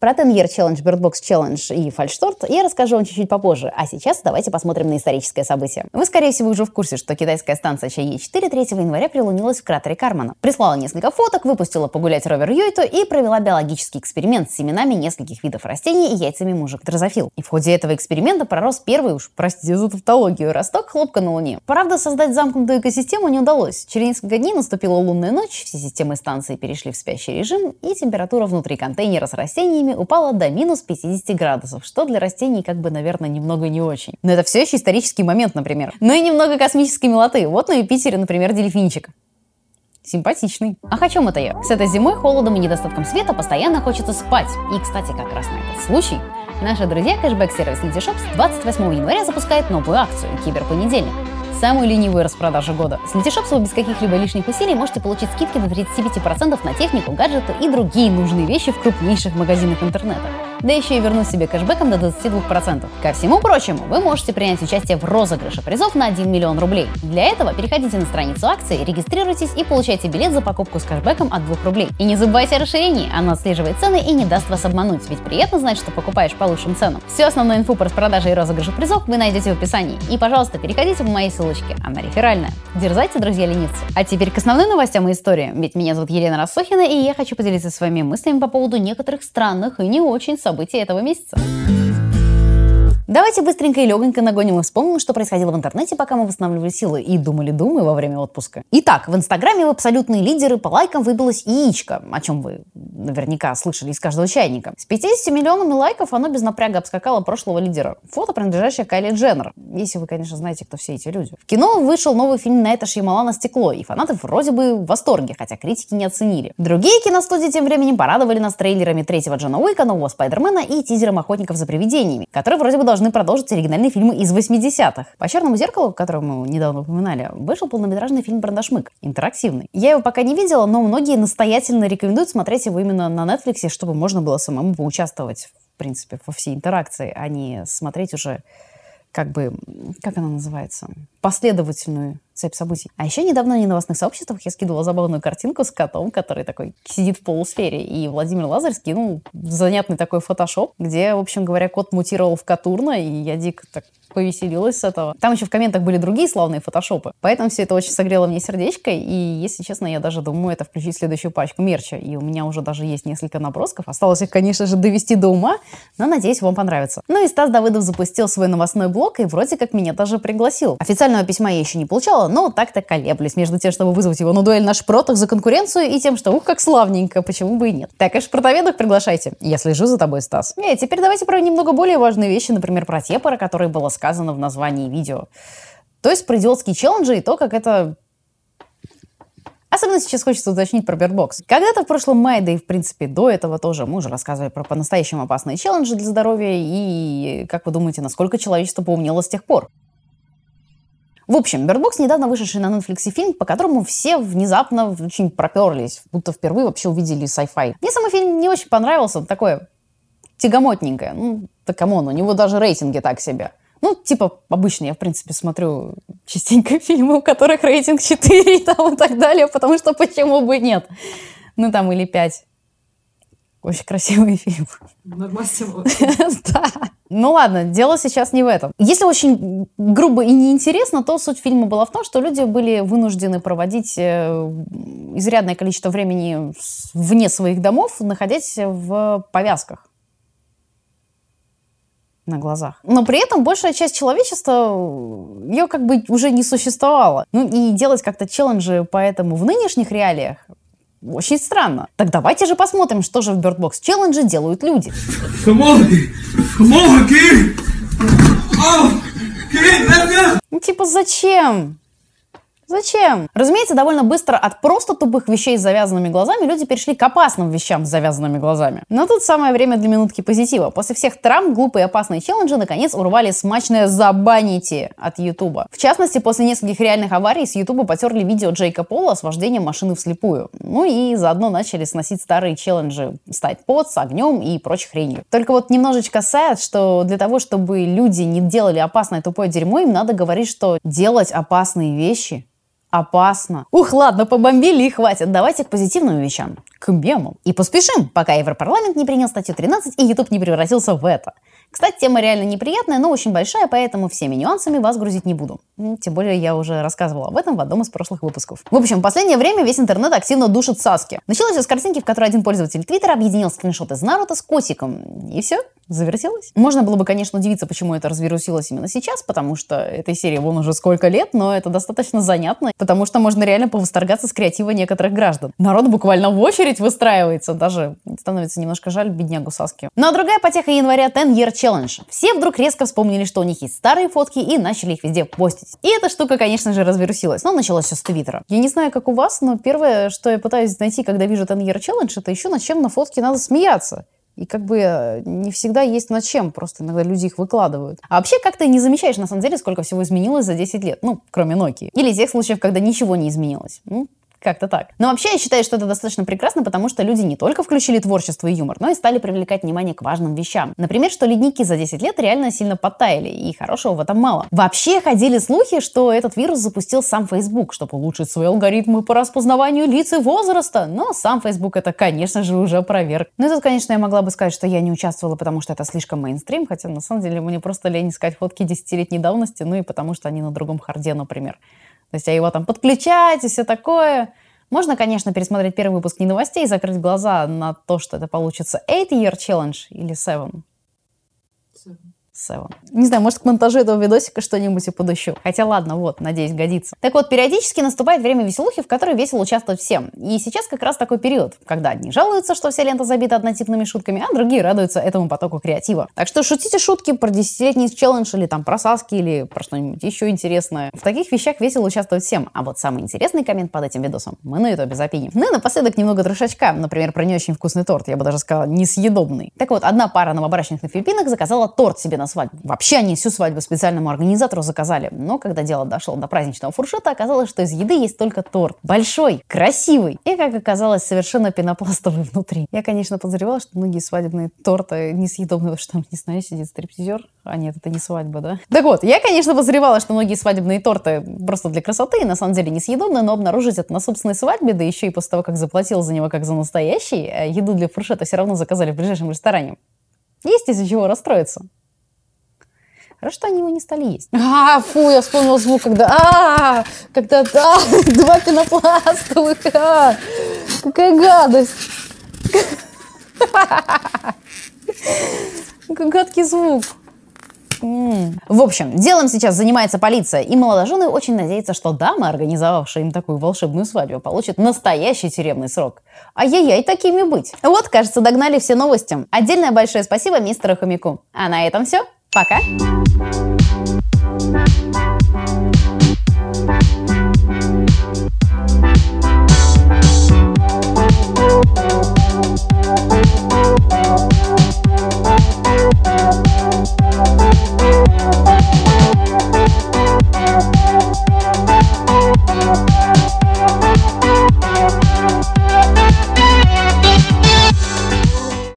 Про Ten челлендж, Challenge, челлендж и фальшторт я расскажу вам чуть-чуть попозже, а сейчас давайте посмотрим на историческое событие. Вы, скорее всего, уже в курсе, что китайская станция ЧАЕ-4 3 января прилунилась в кратере Кармана. Прислала несколько фоток, выпустила погулять ровер Юйту и провела биологический эксперимент с семенами нескольких видов растений и яйцами мужик дрозофил. И в ходе этого эксперимента пророс первый уж, простите за тавтологию, росток хлопка на Луне. Правда, создать замкнутую экосистему не удалось. Через несколько дней наступила лунная ночь, все системы станции перешли в спящий режим, и температура внутри контейнера с растениями исследованиями упала до минус 50 градусов, что для растений как бы, наверное, немного не очень. Но это все еще исторический момент, например. Ну и немного космической милоты. Вот на ну Юпитере, например, дельфинчик. Симпатичный. А о чем это я? С этой зимой холодом и недостатком света постоянно хочется спать. И, кстати, как раз на этот случай наши друзья кэшбэк-сервис Лидишоп с 28 января запускает новую акцию «Киберпонедельник» самую ленивую распродажу года. С вы без каких-либо лишних усилий можете получить скидки до 35% на технику, гаджеты и другие нужные вещи в крупнейших магазинах интернета да еще и вернуть себе кэшбэком до 22%. Ко всему прочему, вы можете принять участие в розыгрыше призов на 1 миллион рублей. Для этого переходите на страницу акции, регистрируйтесь и получайте билет за покупку с кэшбэком от 2 рублей. И не забывайте о расширении, оно отслеживает цены и не даст вас обмануть, ведь приятно знать, что покупаешь по лучшим ценам. Всю основную инфу про распродаже и розыгрышу призов вы найдете в описании. И, пожалуйста, переходите по моей ссылочке, она реферальная. Дерзайте, друзья ленивцы. А теперь к основным новостям и историям, ведь меня зовут Елена Рассохина, и я хочу поделиться с вами мыслями по поводу некоторых странных и не очень событий этого месяца. Давайте быстренько и легонько нагоним и вспомним, что происходило в интернете, пока мы восстанавливали силы и думали-думы во время отпуска. Итак, в Инстаграме в абсолютные лидеры по лайкам выбилось яичко, о чем вы наверняка слышали из каждого чайника. С 50 миллионами лайков оно без напряга обскакало прошлого лидера. Фото, принадлежащее Кайли Дженнер, если вы, конечно, знаете, кто все эти люди. В кино вышел новый фильм Найта на «Стекло», и фанаты вроде бы в восторге, хотя критики не оценили. Другие киностудии тем временем порадовали нас трейлерами третьего Джона Уика, нового Спайдермена и тизером «Охотников за привидениями», который вроде бы должен должны продолжить оригинальные фильмы из 80-х. По «Черному зеркалу», который мы недавно упоминали, вышел полнометражный фильм «Брандашмык», интерактивный. Я его пока не видела, но многие настоятельно рекомендуют смотреть его именно на Netflix, чтобы можно было самому поучаствовать, в принципе, во всей интеракции, а не смотреть уже как бы, как она называется, последовательную цепь событий. А еще недавно на новостных сообществах я скидывала забавную картинку с котом, который такой сидит в полусфере. И Владимир Лазарь скинул занятный такой фотошоп, где, в общем говоря, кот мутировал в Катурна, и я дико так повеселилась с этого. Там еще в комментах были другие славные фотошопы. Поэтому все это очень согрело мне сердечко. И, если честно, я даже думаю, это включить следующую пачку мерча. И у меня уже даже есть несколько набросков. Осталось их, конечно же, довести до ума, но надеюсь, вам понравится. Ну и Стас Давыдов запустил свой новостной блог и вроде как меня даже пригласил. Официального письма я еще не получала, но так-то колеблюсь между тем, чтобы вызвать его на дуэль на шпротах за конкуренцию и тем, что, ух, как славненько, почему бы и нет. Так, и а шпротоведок приглашайте. Я слежу за тобой, Стас. Не, теперь давайте про немного более важные вещи, например, про те, пары, которые было сказано в названии видео. То есть про идиотские челленджи и то, как это Особенно сейчас хочется уточнить про Бербокс. Когда-то в прошлом мае, да и в принципе до этого тоже, мы уже рассказывали про по-настоящему опасные челленджи для здоровья и как вы думаете, насколько человечество поумнело с тех пор? В общем, Bird Box недавно вышедший на Netflix фильм, по которому все внезапно очень проперлись, будто впервые вообще увидели sci-fi. Мне самый фильм не очень понравился, такое тягомотненькое. Ну, да камон, у него даже рейтинги так себе. Ну, типа, обычно я, в принципе, смотрю частенько фильмы, у которых рейтинг 4 и там и так далее, потому что почему бы нет? Ну, там, или 5. Очень красивый фильм. Нормально. Да. Ну ладно, дело сейчас не в этом. Если очень грубо и неинтересно, то суть фильма была в том, что люди были вынуждены проводить э, изрядное количество времени вне своих домов, находясь в повязках на глазах. Но при этом большая часть человечества, э, ее как бы уже не существовало. Ну и делать как-то челленджи поэтому в нынешних реалиях очень странно. Так давайте же посмотрим, что же в Bird Box Challenge делают люди. Ну, типа зачем? Зачем? Разумеется, довольно быстро от просто тупых вещей с завязанными глазами люди перешли к опасным вещам с завязанными глазами. Но тут самое время для минутки позитива. После всех травм глупые и опасные челленджи наконец урвали смачное «забаните» от Ютуба. В частности, после нескольких реальных аварий с Ютуба потерли видео Джейка Пола с вождением машины вслепую. Ну и заодно начали сносить старые челленджи «стать под», «с огнем» и прочей хренью. Только вот немножечко sad, что для того, чтобы люди не делали опасное тупое дерьмо, им надо говорить, что делать опасные вещи опасно. Ух, ладно, побомбили и хватит. Давайте к позитивным вещам, к мемам. И поспешим, пока Европарламент не принял статью 13 и YouTube не превратился в это. Кстати, тема реально неприятная, но очень большая, поэтому всеми нюансами вас грузить не буду. Тем более, я уже рассказывала об этом в одном из прошлых выпусков. В общем, в последнее время весь интернет активно душит Саски. Началось все с картинки, в которой один пользователь Твиттера объединил скриншоты из Наруто с котиком. И все, завертелось. Можно было бы, конечно, удивиться, почему это развирусилось именно сейчас, потому что этой серии вон уже сколько лет, но это достаточно занятно потому что можно реально повосторгаться с креатива некоторых граждан. Народ буквально в очередь выстраивается, даже становится немножко жаль беднягу Саски. Ну а другая потеха января 10 Year Challenge. Все вдруг резко вспомнили, что у них есть старые фотки и начали их везде постить. И эта штука, конечно же, развирусилась, но началось все с Твиттера. Я не знаю, как у вас, но первое, что я пытаюсь найти, когда вижу 10 Year Challenge, это еще над чем на фотке надо смеяться. И как бы э, не всегда есть над чем, просто иногда люди их выкладывают. А вообще как ты не замечаешь, на самом деле, сколько всего изменилось за 10 лет, ну, кроме Nokia. Или тех случаев, когда ничего не изменилось. Ну, как-то так. Но вообще я считаю, что это достаточно прекрасно, потому что люди не только включили творчество и юмор, но и стали привлекать внимание к важным вещам. Например, что ледники за 10 лет реально сильно подтаяли, и хорошего в этом мало. Вообще ходили слухи, что этот вирус запустил сам Facebook, чтобы улучшить свои алгоритмы по распознаванию лиц и возраста, но сам Facebook это, конечно же, уже проверк. Ну и тут, конечно, я могла бы сказать, что я не участвовала, потому что это слишком мейнстрим, хотя на самом деле мне просто лень искать фотки десятилетней давности, ну и потому что они на другом харде, например. То есть а его там подключать и все такое. Можно, конечно, пересмотреть первый выпуск не новостей и закрыть глаза на то, что это получится 8 Year Challenge или 7. 7. Seven. Не знаю, может, к монтажу этого видосика что-нибудь и подыщу. Хотя ладно, вот, надеюсь, годится. Так вот, периодически наступает время веселухи, в которой весело участвовать всем. И сейчас как раз такой период, когда одни жалуются, что вся лента забита однотипными шутками, а другие радуются этому потоку креатива. Так что шутите шутки про десятилетний челлендж или там про Саски или про что-нибудь еще интересное. В таких вещах весело участвовать всем. А вот самый интересный коммент под этим видосом мы на ютубе запинем. Ну и напоследок немного трешачка, например, про не очень вкусный торт, я бы даже сказала, несъедобный. Так вот, одна пара новобрачных на Филиппинах заказала торт себе на свадьбу. Вообще они всю свадьбу специальному организатору заказали. Но когда дело дошло до праздничного фуршета, оказалось, что из еды есть только торт. Большой, красивый и, как оказалось, совершенно пенопластовый внутри. Я, конечно, подозревала, что многие свадебные торты несъедобные, что там, не знаю, сидит стриптизер. А нет, это не свадьба, да? Так вот, я, конечно, подозревала, что многие свадебные торты просто для красоты и на самом деле несъедобные, но обнаружить это на собственной свадьбе, да еще и после того, как заплатила за него как за настоящий, э, еду для фуршета все равно заказали в ближайшем ресторане. Есть из-за чего расстроиться. Хорошо, что они его не стали есть. А, фу, я вспомнил звук, когда, а, когда, да, два пенопластовых, а, какая гадость. Какой гадкий звук. В общем, делом сейчас занимается полиция, и молодожены очень надеются, что дама, организовавшая им такую волшебную свадьбу, получит настоящий тюремный срок. Ай-яй-яй, такими быть. Вот, кажется, догнали все новости. Отдельное большое спасибо мистеру Хомяку. А на этом все. Пока!